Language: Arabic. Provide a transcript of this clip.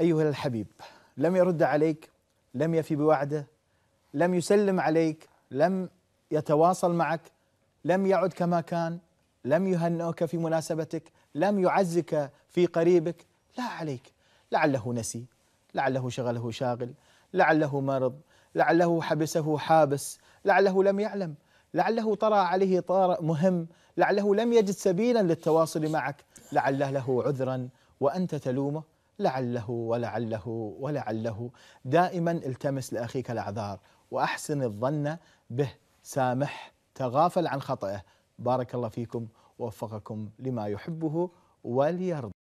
أيها الحبيب لم يرد عليك لم يفي بوعده لم يسلم عليك لم يتواصل معك لم يعد كما كان لم يهنئك في مناسبتك لم يعزك في قريبك لا عليك لعله نسي لعله شغله شاغل لعله مرض لعله حبسه حابس لعله لم يعلم لعله طرأ عليه طارئ مهم لعله لم يجد سبيلا للتواصل معك لعله له عذرا وأنت تلومه لعله ولعله ولعله دائما التمس لاخيك الاعذار واحسن الظن به سامح تغافل عن خطئه بارك الله فيكم ووفقكم لما يحبه وليرضى